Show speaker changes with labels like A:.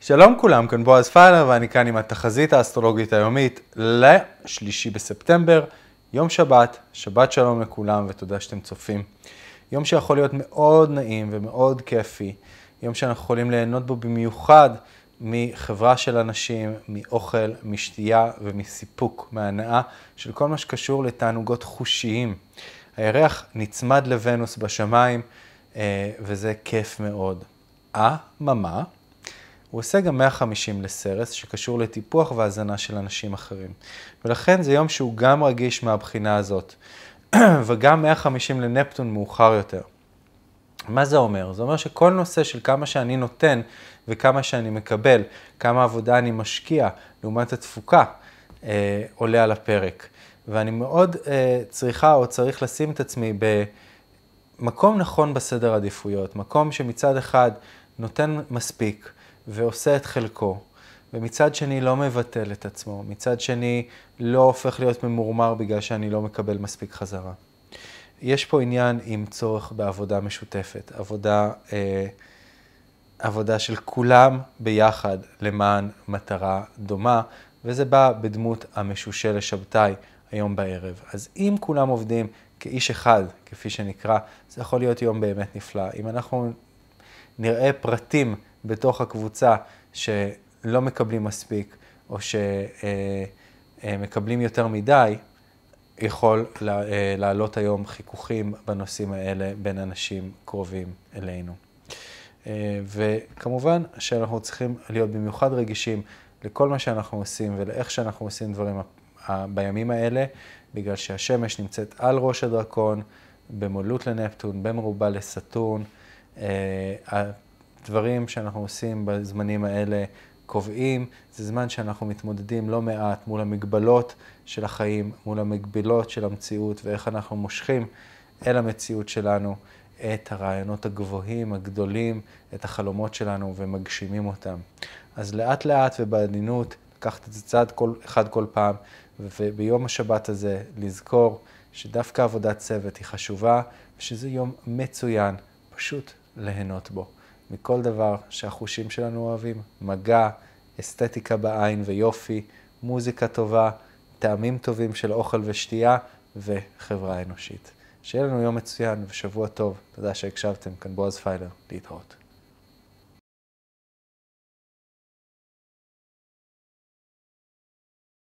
A: שלום כולם, כאן בועז פיילר ואני כאן עם התחזית האסטרולוגית היומית לשלישי בספטמבר, יום שבת, שבת שלום לכולם ותודה שאתם צופים. יום שיכול להיות מאוד נעים ומאוד כיפי, יום שאנחנו יכולים ליהנות בו במיוחד מחברה של אנשים, מאוכל, משתייה ומסיפוק, מהנאה של כל מה שקשור לתענוגות חושיים. הירח נצמד לוונוס בשמיים אה, וזה כיף מאוד. אממה, אה, הוא עושה גם 150 לסרס שקשור לטיפוח והזנה של אנשים אחרים. ולכן זה יום שהוא גם רגיש מהבחינה הזאת. וגם 150 לנפטון מאוחר יותר. מה זה אומר? זה אומר שכל נושא של כמה שאני נותן וכמה שאני מקבל, כמה עבודה אני משקיע לעומת התפוקה, אה, עולה על הפרק. ואני מאוד אה, צריכה או צריך לשים את עצמי במקום נכון בסדר עדיפויות, מקום שמצד אחד נותן מספיק, ועושה את חלקו, ומצד שני לא מבטל את עצמו, מצד שני לא הופך להיות ממורמר בגלל שאני לא מקבל מספיק חזרה. יש פה עניין עם צורך בעבודה משותפת, עבודה, אה, עבודה של כולם ביחד למען מטרה דומה, וזה בא בדמות המשושל לשבתאי היום בערב. אז אם כולם עובדים כאיש אחד, כפי שנקרא, זה יכול להיות יום באמת נפלא. אם אנחנו נראה פרטים בתוך הקבוצה שלא מקבלים מספיק, או שמקבלים אה, אה, יותר מדי, יכול אה, לעלות היום חיכוכים בנושאים האלה בין אנשים קרובים אלינו. וכמובן שאנחנו צריכים להיות במיוחד רגישים לכל מה שאנחנו עושים ולאיך שאנחנו עושים דברים בימים האלה, בגלל שהשמש נמצאת על ראש הדרקון, במולות לנפטון, במרובה לסטון. דברים שאנחנו עושים בזמנים האלה קובעים, זה זמן שאנחנו מתמודדים לא מעט מול המגבלות של החיים, מול המגבלות של המציאות ואיך אנחנו מושכים אל המציאות שלנו את הרעיונות הגבוהים, הגדולים, את החלומות שלנו ומגשימים אותם. אז לאט לאט ובעדינות לקחת את זה צעד כל, אחד כל פעם, וביום השבת הזה לזכור שדווקא עבודת צוות היא חשובה, ושזה יום מצוין, פשוט ליהנות בו. מכל דבר שהחושים שלנו אוהבים. מגע, אסתטיקה בעין ויופי, מוזיקה טובה, טעמים טובים של אוכל ושתייה וחברה אנושית. שיהיה לנו יום מצוין ושבוע טוב. תודה שהקשבתם. כאן בועז פיילר. להתראות.